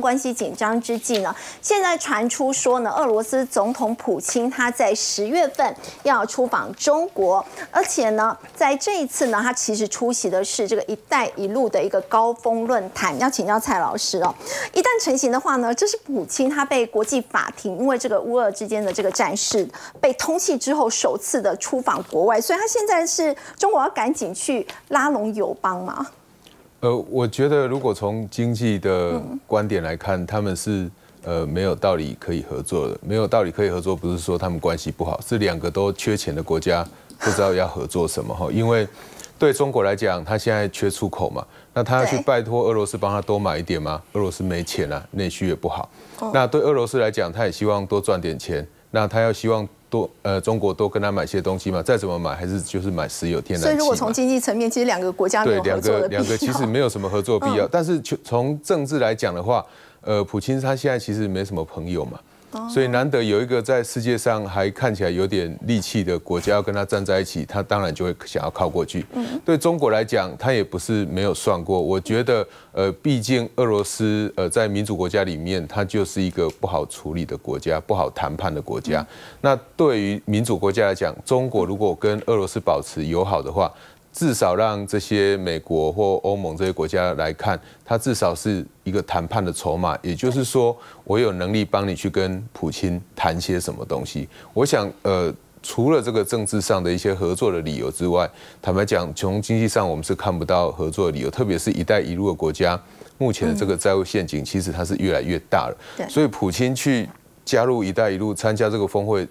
关系紧张之际呢，现在传出说呢，俄罗斯总统普京他在十月份要出访中国，而且呢，在这一次呢，他其实出席的是这个“一带一路”的一个高峰论坛。要请教蔡老师哦，一旦成型的话呢，这是普京他被国际法庭因为这个乌俄之间的这个战事被通缉之后，首次的出访国外，所以他现在是中国要赶紧去拉拢友邦嘛？呃，我觉得如果从经济的观点来看，他们是呃没有道理可以合作的。没有道理可以合作，不是说他们关系不好，是两个都缺钱的国家不知道要合作什么 哈。因为对中国来讲，他现在缺出口嘛，那他要去拜托俄罗斯帮他多买一点吗？俄罗斯没钱啊，内需也不好。那对俄罗斯来讲，他也希望多赚点钱，那他要希望。多呃，中国多跟他买些东西嘛，再怎么买还是就是买石油、天然气所以，如果从经济层面，其实两个国家对两个两个其实没有什么合作必要。但是从政治来讲的话，呃，普京他现在其实没什么朋友嘛。所以难得有一个在世界上还看起来有点力气的国家要跟他站在一起，他当然就会想要靠过去。对中国来讲，他也不是没有算过。我觉得，呃，毕竟俄罗斯，呃，在民主国家里面，它就是一个不好处理的国家，不好谈判的国家。那对于民主国家来讲，中国如果跟俄罗斯保持友好的话，至少让这些美国或欧盟这些国家来看，它至少是一个谈判的筹码。也就是说，我有能力帮你去跟普京谈些什么东西。我想，呃，除了这个政治上的一些合作的理由之外，坦白讲，从经济上我们是看不到合作的理由。特别是“一带一路”的国家，目前的这个债务陷阱其实它是越来越大了。所以普京去加入“一带一路”参加这个峰会。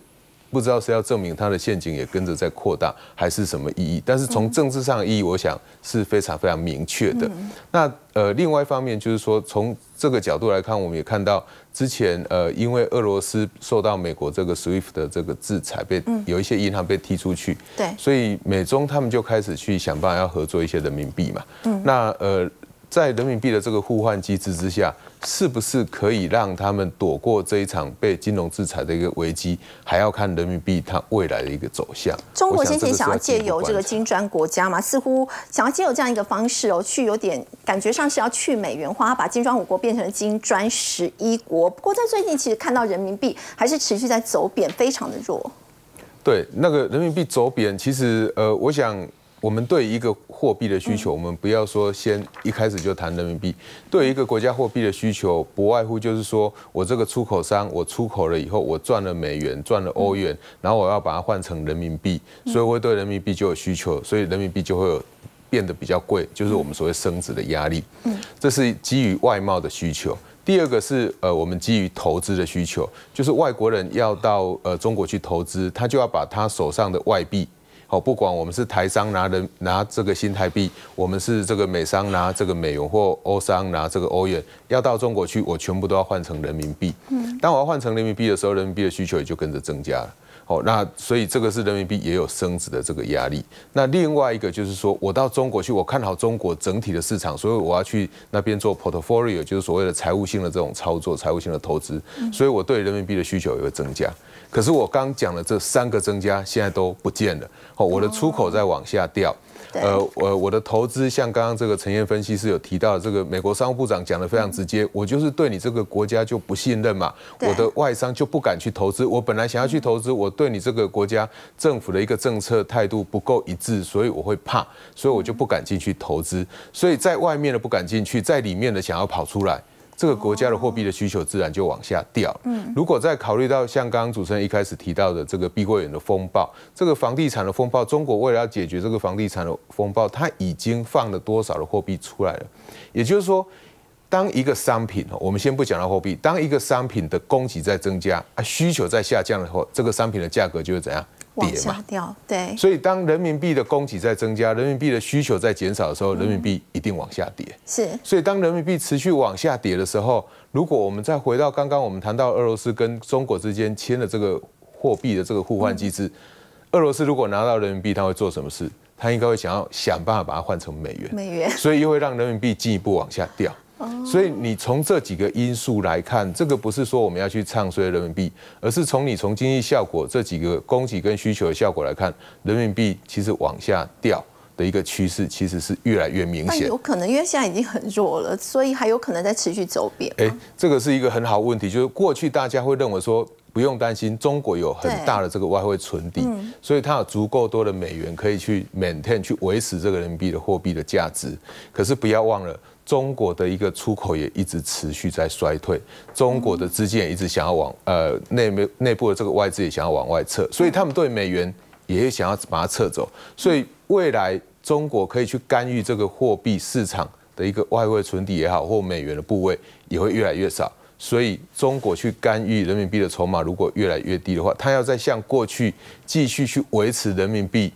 不知道是要证明它的陷阱也跟着在扩大，还是什么意义？但是从政治上的意义，我想是非常非常明确的。那呃，另外一方面就是说，从这个角度来看，我们也看到之前呃，因为俄罗斯受到美国这个 SWIFT 的这个制裁，被有一些银行被踢出去，对，所以美中他们就开始去想办法要合作一些人民币嘛。嗯，那呃。在人民币的这个互换机制之下，是不是可以让他们躲过这一场被金融制裁的一个危机？还要看人民币它未来的一个走向。中国先前想要借由这个金砖国家嘛，似乎想要借由这样一个方式哦，去有点感觉上是要去美元化，把金砖五国变成金砖十一国。不过在最近其实看到人民币还是持续在走贬，非常的弱。对，那个人民币走贬，其实呃，我想。我们对一个货币的需求，我们不要说先一开始就谈人民币。对一个国家货币的需求，不外乎就是说我这个出口商，我出口了以后，我赚了美元，赚了欧元，然后我要把它换成人民币，所以我对人民币就有需求，所以人民币就会有变得比较贵，就是我们所谓升值的压力。嗯，这是基于外贸的需求。第二个是呃，我们基于投资的需求，就是外国人要到呃中国去投资，他就要把他手上的外币。好，不管我们是台商拿人拿这个新台币，我们是这个美商拿这个美元，或欧商拿这个欧元，要到中国去，我全部都要换成人民币。当我要换成人民币的时候，人民币的需求也就跟着增加了。哦，那所以这个是人民币也有升值的这个压力。那另外一个就是说，我到中国去，我看好中国整体的市场，所以我要去那边做 portfolio，就是所谓的财务性的这种操作、财务性的投资。所以我对人民币的需求也会增加。可是我刚讲的这三个增加，现在都不见了。哦，我的出口在往下掉。呃我我的投资像刚刚这个陈燕分析师有提到，这个美国商务部长讲的非常直接，我就是对你这个国家就不信任嘛，我的外商就不敢去投资。我本来想要去投资，我。对你这个国家政府的一个政策态度不够一致，所以我会怕，所以我就不敢进去投资。所以在外面的不敢进去，在里面的想要跑出来，这个国家的货币的需求自然就往下掉。嗯，如果再考虑到像刚刚主持人一开始提到的这个碧桂园的风暴，这个房地产的风暴，中国为了要解决这个房地产的风暴，它已经放了多少的货币出来了？也就是说。当一个商品，我们先不讲到货币。当一个商品的供给在增加，啊需求在下降的候，这个商品的价格就会怎样？跌嘛，掉对。所以当人民币的供给在增加，人民币的需求在减少的时候，人民币一定往下跌。是。所以当人民币持续往下跌的时候，如果我们再回到刚刚我们谈到俄罗斯跟中国之间签的这个货币的这个互换机制，俄罗斯如果拿到人民币，他会做什么事？他应该会想要想办法把它换成美元，美元，所以又会让人民币进一步往下掉。所以你从这几个因素来看，这个不是说我们要去唱衰人民币，而是从你从经济效果这几个供给跟需求的效果来看，人民币其实往下掉的一个趋势其实是越来越明显。有可能因为现在已经很弱了，所以还有可能在持续走贬。哎，这个是一个很好问题，就是过去大家会认为说不用担心，中国有很大的这个外汇存底，所以它有足够多的美元可以去 maintain 去维持这个人民币的货币的价值。可是不要忘了。中国的一个出口也一直持续在衰退，中国的资金也一直想要往呃内内内部的这个外资也想要往外撤，所以他们对美元也想要把它撤走，所以未来中国可以去干预这个货币市场的一个外汇存底也好，或美元的部位也会越来越少，所以中国去干预人民币的筹码如果越来越低的话，它要再向过去继续去维持人民币。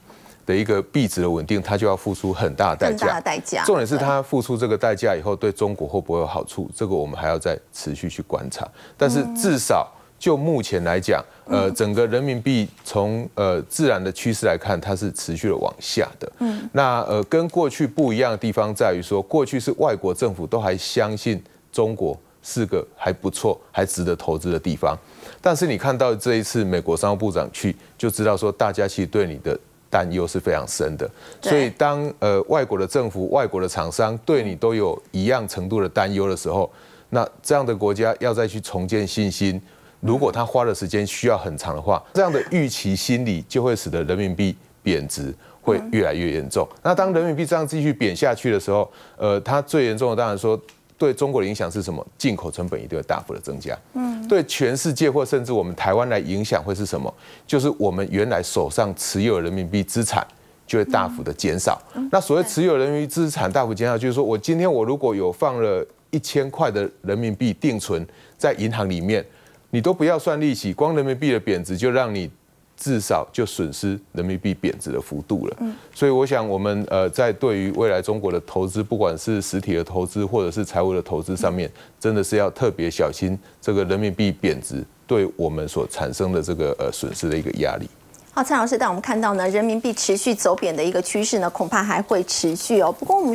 的一个币值的稳定，它就要付出很大的代价。代价。重点是它付出这个代价以后，对中国会不会有好处？这个我们还要再持续去观察。但是至少就目前来讲，呃，整个人民币从呃自然的趋势来看，它是持续的往下的。嗯。那呃，跟过去不一样的地方在于说，过去是外国政府都还相信中国是个还不错、还值得投资的地方，但是你看到这一次美国商务部长去，就知道说大家其实对你的。担忧是非常深的，所以当呃外国的政府、外国的厂商对你都有一样程度的担忧的时候，那这样的国家要再去重建信心，如果他花的时间需要很长的话，这样的预期心理就会使得人民币贬值会越来越严重。那当人民币这样继续贬下去的时候，呃，它最严重的当然说。对中国的影响是什么？进口成本一定会大幅的增加。嗯，对全世界或甚至我们台湾来影响会是什么？就是我们原来手上持有人民币资产就会大幅的减少。那所谓持有人民币资产大幅减少，就是说我今天我如果有放了一千块的人民币定存在银行里面，你都不要算利息，光人民币的贬值就让你。至少就损失人民币贬值的幅度了，嗯，所以我想我们呃在对于未来中国的投资，不管是实体的投资或者是财务的投资上面，真的是要特别小心这个人民币贬值对我们所产生的这个呃损失的一个压力。好，蔡老师，但我们看到呢，人民币持续走贬的一个趋势呢，恐怕还会持续哦。不过我们。